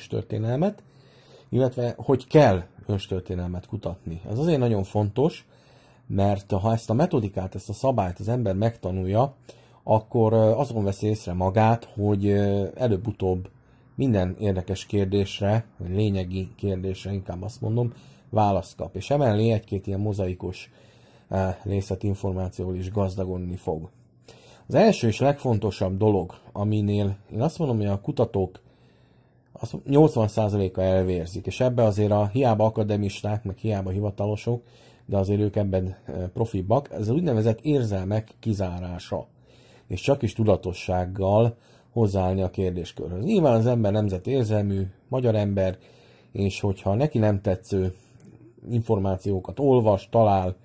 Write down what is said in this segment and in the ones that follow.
őstörténelmet, illetve hogy kell őstörténelmet kutatni. Ez azért nagyon fontos, mert ha ezt a metodikát, ezt a szabályt az ember megtanulja, akkor azon veszi észre magát, hogy előbb-utóbb minden érdekes kérdésre, vagy lényegi kérdésre inkább azt mondom, választ kap. És emellé egy-két ilyen mozaikus részletinformációval is gazdagodni fog. Az első és legfontosabb dolog, aminél én azt mondom, hogy a kutatók az 80%-a elvérzik, és ebbe azért a hiába akademisták, meg hiába hivatalosok, de azért ők ebben e, profibak, ez az úgynevezett érzelmek kizárása, és csak is tudatossággal hozzáállni a kérdéskörhöz. Nyilván az ember nemzet érzelmű, magyar ember, és hogyha neki nem tetsző információkat olvas, talál,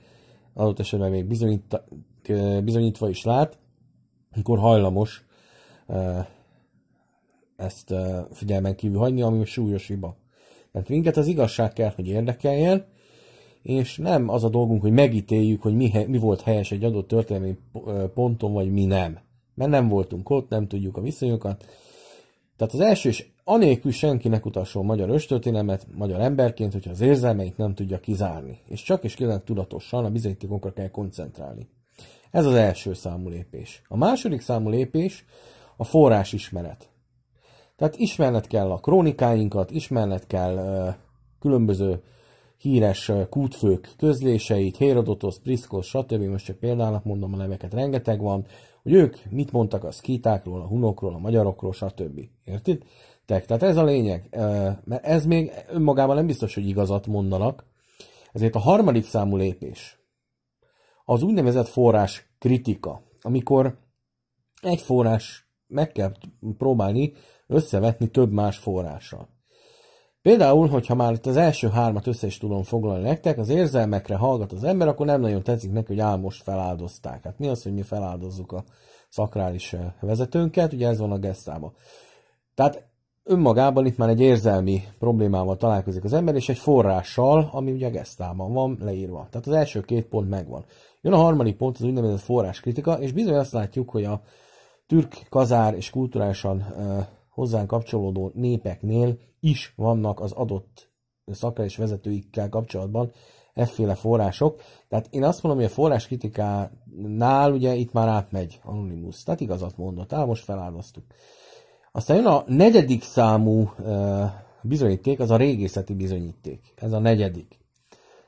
adott esetben még bizonyít, e, bizonyítva is lát, akkor hajlamos e, ezt figyelmen kívül hagyni, ami súlyos hiba. Mert minket az igazság kell, hogy érdekeljen, és nem az a dolgunk, hogy megítéljük, hogy mi, mi volt helyes egy adott történelmi ponton, vagy mi nem. Mert nem voltunk ott, nem tudjuk a viszonyokat. Tehát az első és anélkül senkinek utasol magyar őstörténelmet, magyar emberként, hogyha az érzelmeit nem tudja kizárni. És csak és kizárólag tudatosan a bizonyítékokra kell koncentrálni. Ez az első számú lépés. A második számú lépés a forrásismeret. Tehát ismerned kell a krónikáinkat, ismerned kell különböző híres kútfők közléseit, Hérodotosz, Priszkos, stb. Most csak példának mondom, a neveket rengeteg van, hogy ők mit mondtak a szkítákról, a hunokról, a magyarokról, stb. Érted? Tehát ez a lényeg, mert ez még önmagában nem biztos, hogy igazat mondanak, ezért a harmadik számú lépés az úgynevezett forrás kritika, amikor egy forrás meg kell próbálni összevetni több más forrással. Például, hogyha már itt az első hármat össze is tudom foglalni nektek, az érzelmekre hallgat az ember, akkor nem nagyon tetszik neki, hogy álmost feláldozták. Hát mi az, hogy mi feláldozzuk a szakrális eh, vezetőnket, ugye ez van a gesztában. Tehát önmagában itt már egy érzelmi problémával találkozik az ember, és egy forrással, ami ugye gesztában van leírva. Tehát az első két pont megvan. Jön a harmadik pont, az úgynevezett forráskritika, és bizony azt látjuk, hogy a türk, kazár és kulturálisan eh, hozzánk kapcsolódó népeknél is vannak az adott szakra és vezetőikkel kapcsolatban efféle források. Tehát én azt mondom, hogy a kritikánál ugye itt már átmegy Anonymous. Tehát igazat mondott, áll, most feláldoztuk. Aztán jön a negyedik számú bizonyíték, az a régészeti bizonyíték. Ez a negyedik.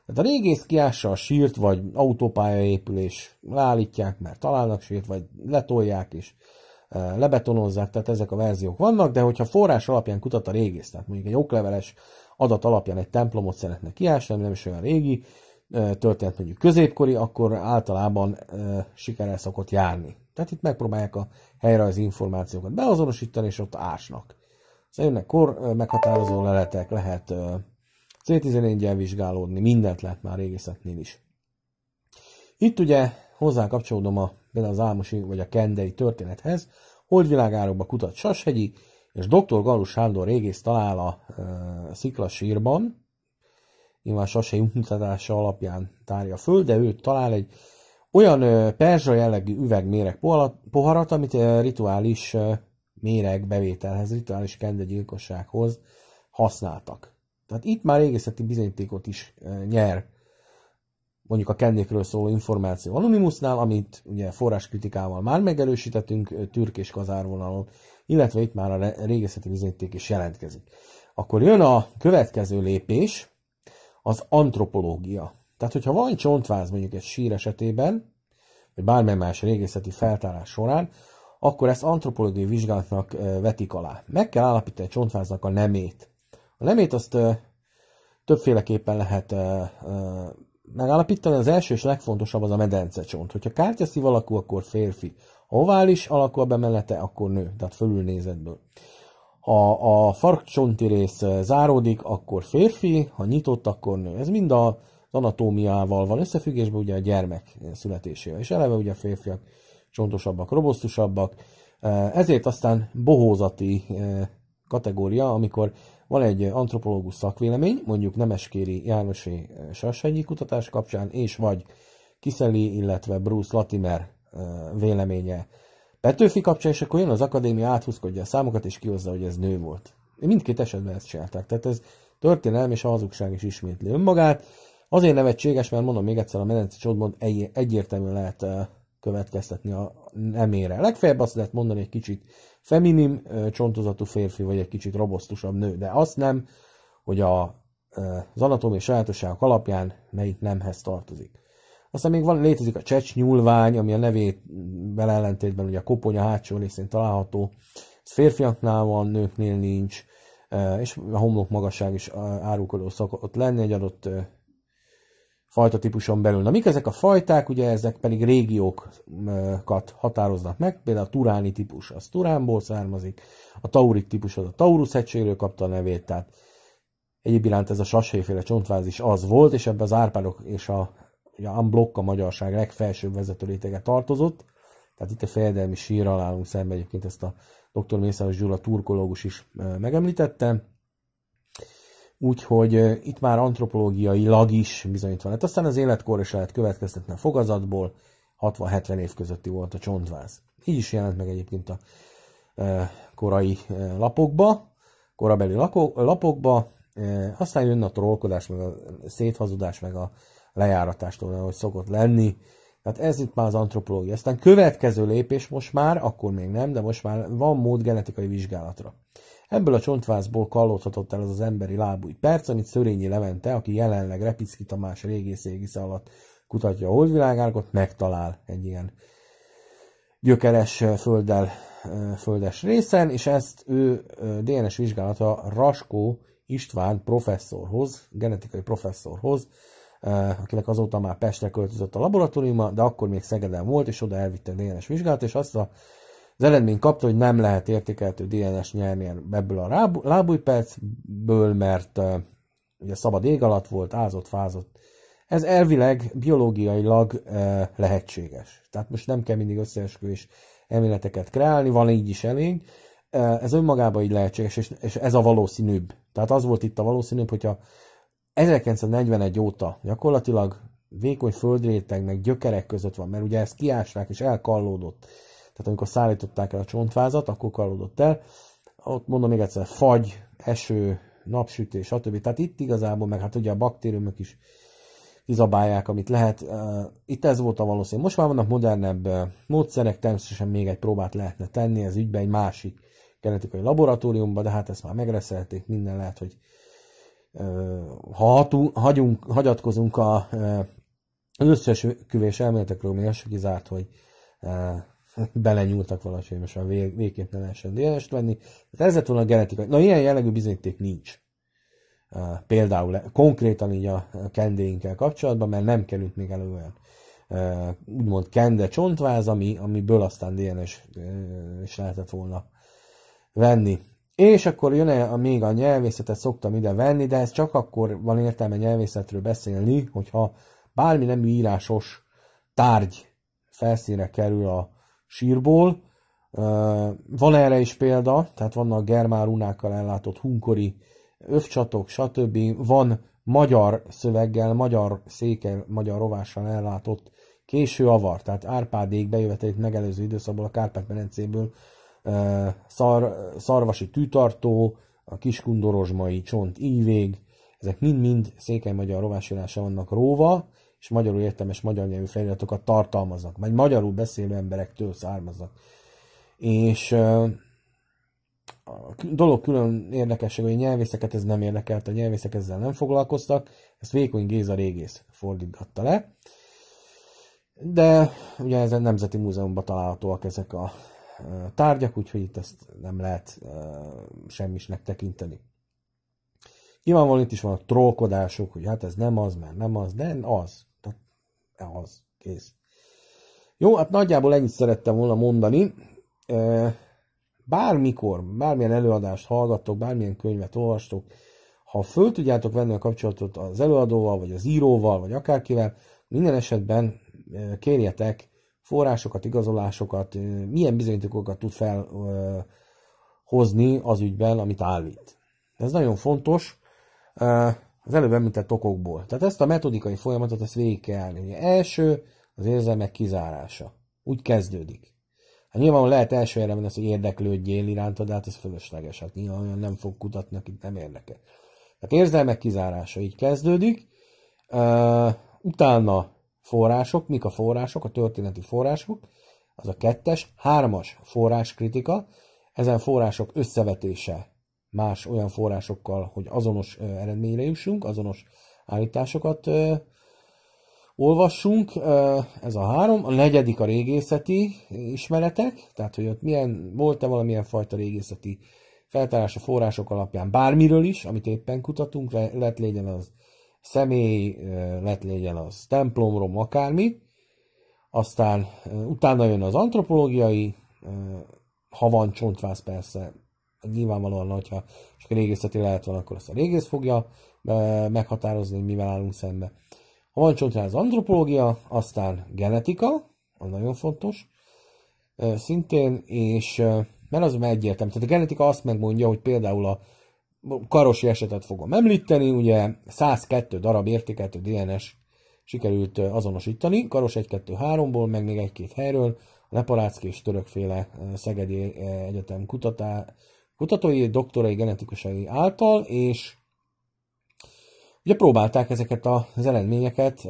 Tehát a régész kiássa a sírt, vagy autópályaépülés leállítják, mert találnak sírt, vagy letolják, és lebetonozzák, tehát ezek a verziók vannak, de hogyha forrás alapján kutat a régész, tehát mondjuk egy okleveles adat alapján egy templomot szeretne kiásni, nem is olyan régi, történet mondjuk középkori, akkor általában sikerrel szokott járni. Tehát itt megpróbálják a az információkat beazonosítani, és ott ásnak. Szóval kor meghatározó leletek, lehet C14-jel vizsgálódni, mindent lehet már régészetnél is. Itt ugye hozzá kapcsolódom a, például az álmosi vagy a kendei történethez, holdvilágárokba kutat Sashegyi, és dr. Galus Sándor régész talál a e, sziklasírban, nyilván Sashegyi mutatása alapján tárja a föld, de ő talál egy olyan e, perzsa jellegű üvegméreg poharat, amit e, rituális e, méreg bevételhez, rituális kendegyilkossághoz használtak. Tehát itt már régészeti bizonyítékot is e, nyer mondjuk a kennékről szóló információ Anonymousnál, amit ugye forráskritikával már megerősítettünk Türk és vonalon, illetve itt már a régészeti bizonyíték is jelentkezik. Akkor jön a következő lépés, az antropológia. Tehát, hogyha van csontváz mondjuk egy sír esetében, vagy bármely más régészeti feltárás során, akkor ezt antropológiai vizsgálatnak vetik alá. Meg kell állapítani a csontváznak a nemét. A nemét azt többféleképpen lehet megállapítani, az első és legfontosabb az a medencecsont. Hogyha kártyaszív alakú, akkor férfi. Ha ovális alakú a bemelete, akkor nő, tehát fölülnézetből. Ha a farkcsonti rész eh, záródik, akkor férfi, ha nyitott, akkor nő. Ez mind a anatómiával van összefüggésben, ugye a gyermek születésével. És eleve ugye a férfiak csontosabbak, robosztusabbak, eh, ezért aztán bohózati eh, kategória, amikor van egy antropológus szakvélemény, mondjuk Nemeskéri Jánosi Sassegyi kutatás kapcsán, és vagy Kiszeli, illetve Bruce Latimer véleménye Petőfi kapcsán, és akkor jön az akadémia, áthúzkodja a számokat, és kihozza, hogy ez nő volt. Mindkét esetben ezt csinálták. Tehát ez történelem és a hazugság is ismétli önmagát. Azért nevetséges, mert mondom még egyszer, a medence csodmond egy, egyértelműen lehet következtetni a nemére. Legfeljebb azt lehet mondani egy kicsit feminim csontozatú férfi, vagy egy kicsit robosztusabb nő, de azt nem, hogy a, az anatómiai sajátosságok alapján melyik nemhez tartozik. Aztán még van, létezik a csecs ami a nevével ellentétben ugye a koponya hátsó részén található. Ez férfiaknál van, nőknél nincs, és a homlok magasság is árulkodó szokott lenni egy adott fajta típuson belül. Na mik ezek a fajták? Ugye ezek pedig régiókat határoznak meg, például a turáni típus az Turánból származik, a taurit típus az a Taurus hegységről kapta a nevét, tehát egyéb iránt ez a sashéféle csontváz is az volt, és ebbe az Árpádok és a, a Unblock a magyarság legfelsőbb vezető rétege tartozott, tehát itt a fejedelmi sírral állunk szemben, egyébként ezt a dr. Mészáros Gyula turkológus is eh, megemlítette, Úgyhogy itt már antropológiailag is bizonyítva lett. Aztán az életkor is lehet következtetni a fogazatból, 60-70 év közötti volt a csontváz. Így is jelent meg egyébként a korai lapokba, korabeli lapokba, aztán jön a trollkodás, meg a széthazudás, meg a lejáratástól, ahogy szokott lenni. Tehát ez itt már az antropológia. Aztán következő lépés most már, akkor még nem, de most már van mód genetikai vizsgálatra. Ebből a csontvázból kallódhatott el az az emberi lábúj perc, amit Szörényi Levente, aki jelenleg Repicki Tamás régész égisze alatt kutatja a holdvilágárkot, megtalál egy ilyen gyökeres földdel, földes részen, és ezt ő DNS vizsgálata Raskó István professzorhoz, genetikai professzorhoz, akinek azóta már Pestre költözött a laboratóriuma, de akkor még Szegeden volt, és oda elvitte a DNS vizsgálat, és azt a az eredmény kapta, hogy nem lehet értékeltő DNS nyerni ebből a lábújpercből, mert uh, ugye szabad ég alatt volt, ázott, fázott. Ez elvileg biológiailag uh, lehetséges. Tehát most nem kell mindig összeesküvés elméleteket kreálni, van így is elég. Uh, ez önmagában így lehetséges, és, és ez a valószínűbb. Tehát az volt itt a valószínűbb, hogyha 1941 óta gyakorlatilag vékony földrétegnek gyökerek között van, mert ugye ez kiásták és elkallódott tehát amikor szállították el a csontvázat, akkor kalódott el. Ott mondom még egyszer, fagy, eső, napsütés, stb. Tehát itt igazából, meg hát ugye a baktériumok is kizabálják, amit lehet. Itt ez volt a valószínű. Most már vannak modernebb módszerek, természetesen még egy próbát lehetne tenni ez ügyben egy másik genetikai laboratóriumban, de hát ezt már megreszelték, minden lehet, hogy ha hatunk, hagyunk, hagyatkozunk a, az összes küvés elméletekről, még az kizárt, hogy belenyúltak valahogy, hogy most már vég, végképp ne lehessen DNS venni. Tehát ez lett volna a genetikai. Na, ilyen jellegű bizonyíték nincs. Uh, például konkrétan így a kendéinkkel kapcsolatban, mert nem került még elő olyan uh, úgymond kende csontváz, ami, amiből aztán DNS uh, is lehetett volna venni. És akkor jön -e a, még a nyelvészetet szoktam ide venni, de ez csak akkor van értelme nyelvészetről beszélni, hogyha bármi nemű írásos tárgy felszínre kerül a, sírból. Van erre is példa, tehát vannak germán runákkal ellátott hunkori övcsatok, stb. Van magyar szöveggel, magyar székel, magyar rovással ellátott késő avar, tehát Árpádék bejövetelét megelőző időszakból a Kárpát-medencéből szar, szarvasi tűtartó, a kiskundorozsmai csont ívég, ezek mind-mind székely magyar rovásírása vannak róva, és magyarul értelmes magyar nyelvű feliratokat tartalmaznak, vagy magyarul beszélő emberektől származnak. És a dolog külön érdekesség, hogy a nyelvészeket ez nem érdekelt, a nyelvészek ezzel nem foglalkoztak, ezt Vékony Géza régész fordítgatta le. De ugye ez Nemzeti Múzeumban találhatóak ezek a tárgyak, úgyhogy itt ezt nem lehet semmisnek tekinteni. Nyilvánvalóan itt is van a trókodások, hogy hát ez nem az, mert nem az, de az az kész. Jó, hát nagyjából ennyit szerettem volna mondani. Bármikor, bármilyen előadást hallgattok, bármilyen könyvet olvastok, ha föl tudjátok venni a kapcsolatot az előadóval, vagy az íróval, vagy akárkivel, minden esetben kérjetek forrásokat, igazolásokat, milyen bizonyítékokat tud felhozni az ügyben, amit állít. Ez nagyon fontos az előbb említett okokból. Tehát ezt a metodikai folyamatot ezt végig kell állni. Ugye első az érzelmek kizárása. Úgy kezdődik. Hát nyilván lehet első erre menni, az, hogy érdeklődjél irántad, de hát ez fölösleges. Hát nyilván olyan nem fog kutatni, akit nem érdekel. Tehát érzelmek kizárása így kezdődik. Uh, utána források, mik a források, a történeti források, az a kettes, hármas forráskritika, ezen források összevetése más olyan forrásokkal, hogy azonos eredményre jussunk, azonos állításokat olvassunk, ez a három. A negyedik a régészeti ismeretek, tehát hogy ott milyen, volt-e valamilyen fajta régészeti feltárás a források alapján bármiről is, amit éppen kutatunk, lett legyen az személy, lett legyen az templomrom, akármi. Aztán utána jön az antropológiai, ha van csontváz persze, nyilvánvalóan, hogyha csak régészeti lehet van, akkor azt a régész fogja meghatározni, hogy mivel állunk szembe. Ha van csontra, az antropológia, aztán genetika, az nagyon fontos, szintén, és mert az már egyértelmű. Tehát a genetika azt megmondja, hogy például a karosi esetet fogom említeni, ugye 102 darab értékeltő DNS sikerült azonosítani, karos 1-2-3-ból, meg még egy-két helyről, a Leparácki és törökféle Szegedi Egyetem kutatá, kutatói, doktorai genetikusai által, és ugye próbálták ezeket az eredményeket,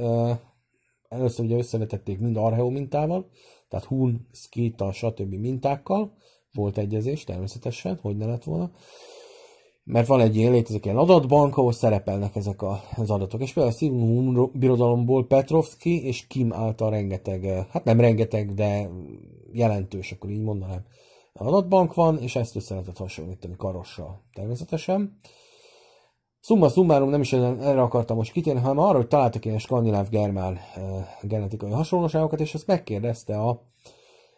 először ugye összevetették mind arheó mintával, tehát hun, skita, stb. mintákkal, volt egyezés természetesen, hogy ne lett volna, mert van egy ilyen létezik ilyen adatbank, ahol szerepelnek ezek a, az adatok. És például a Szívnum birodalomból Petrovski és Kim által rengeteg, hát nem rengeteg, de jelentős, akkor így mondanám, adatbank van, és ezt össze lehetett hasonlítani karossal természetesen. Summa summarum nem is erre akartam most kitérni, hanem arra, hogy találtak ilyen skandináv-germán eh, genetikai hasonlóságokat, és ezt megkérdezte a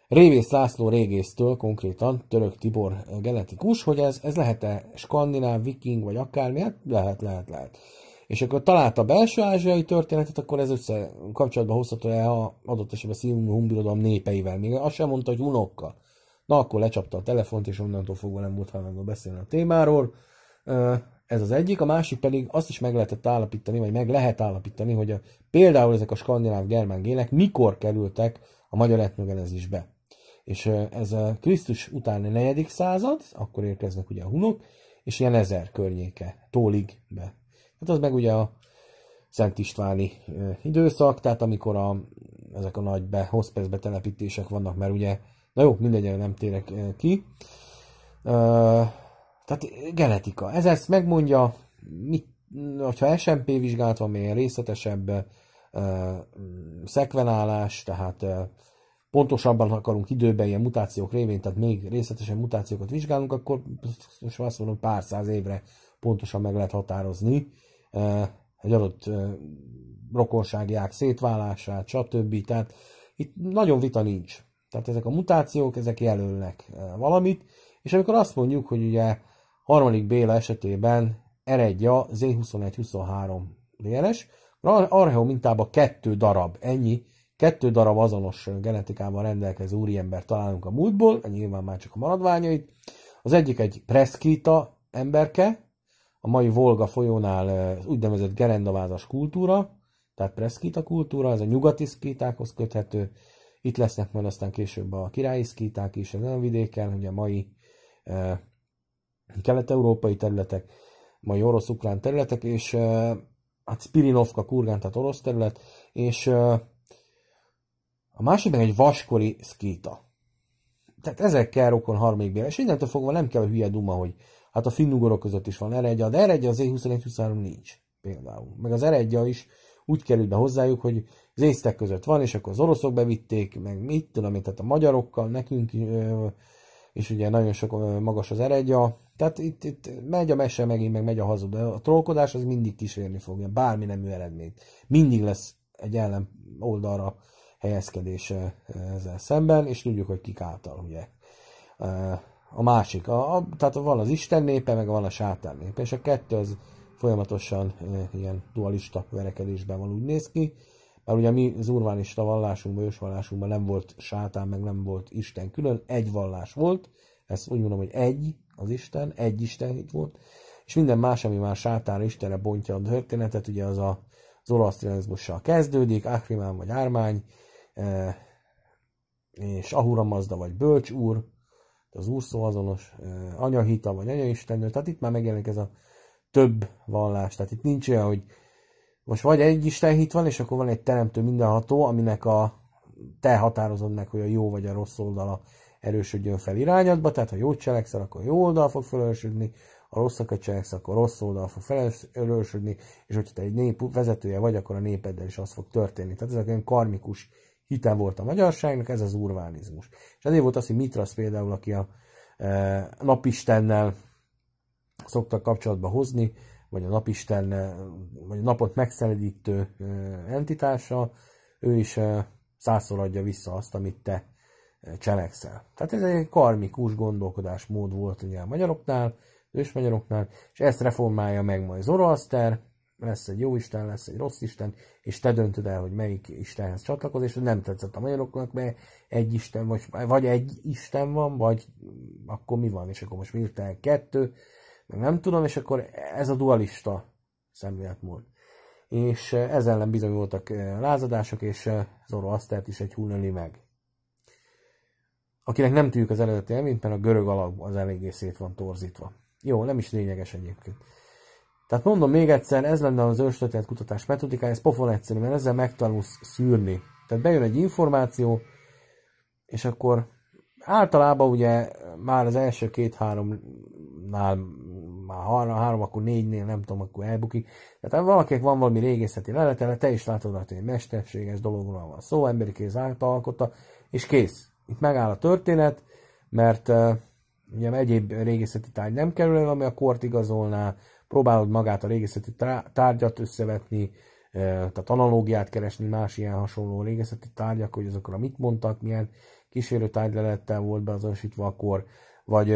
Révész László régésztől, konkrétan Török Tibor eh, genetikus, hogy ez, ez lehet-e skandináv, viking, vagy akármi, hát lehet, lehet, lehet. És akkor találta a belső ázsiai történetet, akkor ez össze kapcsolatban hozható el a adott esetben a Hun Humbirodalom népeivel. Még azt sem mondta, hogy unokkal. Na, akkor lecsapta a telefont, és onnantól fogva nem volt hajlandó beszélni a témáról. Ez az egyik, a másik pedig azt is meg lehetett állapítani, vagy meg lehet állapítani, hogy a, például ezek a skandináv gének mikor kerültek a magyar etnogenezisbe. És ez a Krisztus utáni negyedik század, akkor érkeznek ugye a hunok, és ilyen ezer környéke, tólig be. Hát az meg ugye a Szent Istváni időszak, tehát amikor a, ezek a nagy be, telepítések vannak, mert ugye Na jó, mindegy, nem térek eh, ki. Uh, tehát genetika. Ez ezt megmondja, mit, hogyha SMP vizsgálat van, milyen részletesebb uh, szekvenálás, tehát uh, pontosabban akarunk időben ilyen mutációk révén, tehát még részletesen mutációkat vizsgálunk, akkor most azt mondom, pár száz évre pontosan meg lehet határozni egy adott uh, rokonságják szétválását, stb. Tehát itt nagyon vita nincs. Tehát ezek a mutációk, ezek jelölnek eh, valamit, és amikor azt mondjuk, hogy ugye harmadik Béla esetében a Z2123 DNS, arheó mintába kettő darab, ennyi, kettő darab azonos eh, genetikával rendelkező úriember találunk a múltból, nyilván már csak a maradványait. Az egyik egy preszkita emberke, a mai Volga folyónál az eh, úgynevezett gerendavázas kultúra, tehát preszkita kultúra, ez a nyugati szkítákhoz köthető, itt lesznek majd aztán később a királyi szkíták is az vidéken, ugye a mai e, kelet-európai területek, mai orosz-ukrán területek, és e, hát Spirinovka kurgán, tehát orosz terület, és e, a másik meg egy vaskori szkíta. Tehát ezekkel rokon harmékbél, és innentől fogva nem kell a hülye duma, hogy hát a finnugorok között is van eredje, de eredje az E21-23 nincs például, meg az eredje is úgy került be hozzájuk, hogy az észtek között van, és akkor az oroszok bevitték, meg mit tudom én, tehát a magyarokkal, nekünk és ugye nagyon sok magas az eredja, tehát itt, itt megy a mese megint, meg megy a hazud, de a trollkodás az mindig kísérni fogja, bármi nemű eredményt. Mindig lesz egy ellen oldalra helyezkedése ezzel szemben, és tudjuk, hogy kik által, ugye. A másik, a, a, tehát van az Isten népe, meg van a sátán népe, és a kettő az folyamatosan eh, ilyen dualista verekedésben van, úgy néz ki. Mert ugye mi az urvánista vallásunkban, ősvallásunkban nem volt sátán, meg nem volt Isten külön, egy vallás volt, ezt úgy mondom, hogy egy az Isten, egy Isten itt volt, és minden más, ami már sátán Istenre bontja a történetet, ugye az a, az olasz kezdődik, Akrimán vagy Ármány, eh, és Ahura Mazda vagy Bölcs úr, az úr szó azonos, eh, anyahita vagy anyaistennő, tehát itt már megjelenik ez a több vallás. Tehát itt nincs olyan, hogy most vagy egy Isten hit van, és akkor van egy teremtő mindenható, aminek a te határozod meg, hogy a jó vagy a rossz oldala erősödjön fel irányadba, tehát ha jót cselekszel, akkor jó oldal fog felerősödni, ha rosszakat cselekszel, akkor rossz oldal fog felerősödni, és hogyha te egy nép vezetője vagy, akkor a népeddel is az fog történni. Tehát ezek olyan karmikus hite volt a magyarságnak, ez az urvánizmus. És ezért volt az, hogy Mitrasz például, aki a e, napistennel szoktak kapcsolatba hozni, vagy a napisten, vagy a napot megszeledítő entitása, ő is százszor adja vissza azt, amit te cselekszel. Tehát ez egy karmikus gondolkodásmód volt ugye a magyaroknál, magyaroknál, és ezt reformálja meg majd Zoroaster, lesz egy jó Isten, lesz egy rossz Isten, és te döntöd el, hogy melyik Istenhez csatlakoz, és nem tetszett a magyaroknak, mert egy Isten, vagy, vagy egy Isten van, vagy akkor mi van, és akkor most miért kettő, meg nem tudom, és akkor ez a dualista szemléletmód. És eh, ez ellen bizonyultak eh, lázadások, és eh, Zoroastert is egy hullani meg. Akinek nem tűnik az eredeti elményt, mert a görög alap az eléggé szét van torzítva. Jó, nem is lényeges egyébként. Tehát mondom még egyszer, ez lenne az őstörténet kutatás metodikája, ez pofon egyszerű, mert ezzel megtanulsz szűrni. Tehát bejön egy információ, és akkor általában ugye már az első két-háromnál már három, három akkor négynél, nem tudom, akkor elbukik. Tehát valakinek van valami régészeti leletele, te is látod hogy egy mesterséges dologról van szó, emberi kéz által alkotta, és kész. Itt megáll a történet, mert uh, ugye egyéb régészeti tárgy nem kerül el, ami a kort igazolná, próbálod magát a régészeti tárgyat összevetni, tehát analógiát keresni más ilyen hasonló régészeti tárgyak, hogy azokra mit mondtak, milyen kísérő tárgylelettel volt beazonosítva akkor, vagy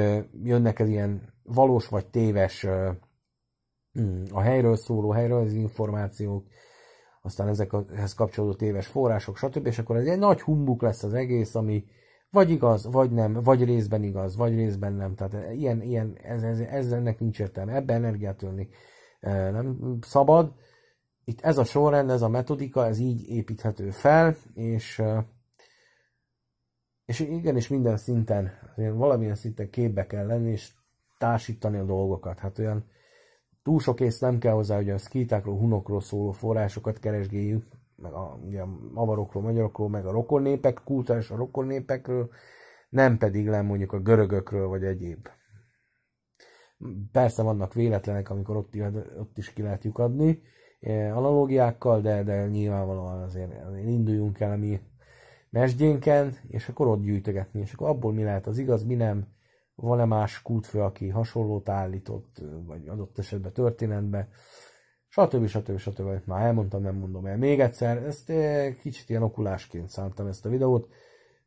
jönnek ez ilyen valós vagy téves mm, a helyről szóló, helyről az információk, aztán ezekhez kapcsolódó téves források, stb. És akkor ez egy nagy humbuk lesz az egész, ami vagy igaz, vagy nem, vagy részben igaz, vagy részben nem. Tehát ilyen, ilyen ez, ez, ez ennek nincs értelme, ebbe energiát ölni nem szabad. Itt ez a sorrend, ez a metodika, ez így építhető fel, és és igenis minden szinten, valamilyen szinten képbe kell lenni, és társítani a dolgokat. Hát olyan túl sok ész nem kell hozzá, hogy a szkítákról, hunokról szóló forrásokat keresgéljük, meg a, ugye, a avarokról, magyarokról, meg a rokonnépek kultúra és a rokonnépekről, nem pedig le mondjuk a görögökről, vagy egyéb. Persze vannak véletlenek, amikor ott, ott is ki lehet adni, e, analógiákkal, de, de nyilvánvalóan azért, azért induljunk el a mi mesdjénken, és akkor ott gyűjtögetni, és akkor abból mi lehet az igaz, mi nem, van-e más kultfő, aki hasonlót állított, vagy adott esetben történetbe, stb. stb. stb. stb. már elmondtam, nem mondom el. Még egyszer, ezt kicsit ilyen okulásként szántam ezt a videót,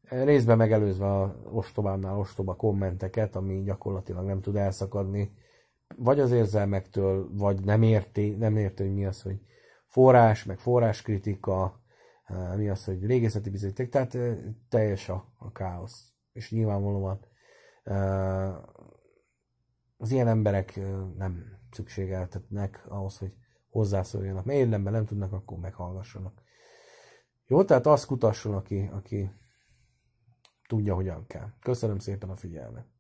részben megelőzve a ostobánál ostoba kommenteket, ami gyakorlatilag nem tud elszakadni, vagy az érzelmektől, vagy nem érti, nem érti, hogy mi az, hogy forrás, meg forráskritika, mi az, hogy régészeti bizonyíték, tehát teljes a, a káosz. És nyilvánvalóan az ilyen emberek nem szükségeltetnek ahhoz, hogy hozzászóljanak. Mélylemben nem tudnak, akkor meghallgassanak. Jó, tehát azt kutasson, aki, aki tudja, hogyan kell. Köszönöm szépen a figyelmet.